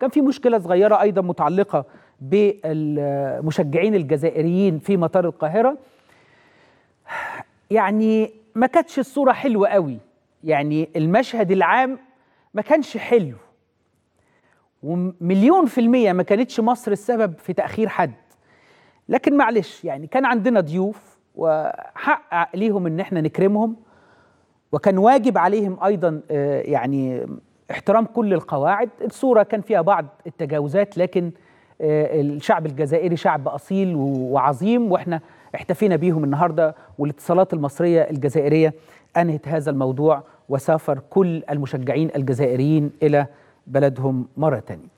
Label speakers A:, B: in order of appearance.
A: كان في مشكلة صغيرة أيضا متعلقة بالمشجعين الجزائريين في مطار القاهرة يعني ما كانتش الصورة حلوة قوي يعني المشهد العام ما كانش حلو ومليون في المية ما كانتش مصر السبب في تأخير حد لكن معلش يعني كان عندنا ضيوف وحق ليهم ان احنا نكرمهم وكان واجب عليهم ايضا آه، يعني احترام كل القواعد الصورة كان فيها بعض التجاوزات لكن آه، الشعب الجزائري شعب أصيل وعظيم وإحنا احتفينا بيهم النهاردة والاتصالات المصرية الجزائرية أنهت هذا الموضوع وسافر كل المشجعين الجزائريين إلى بلدهم مرة تانية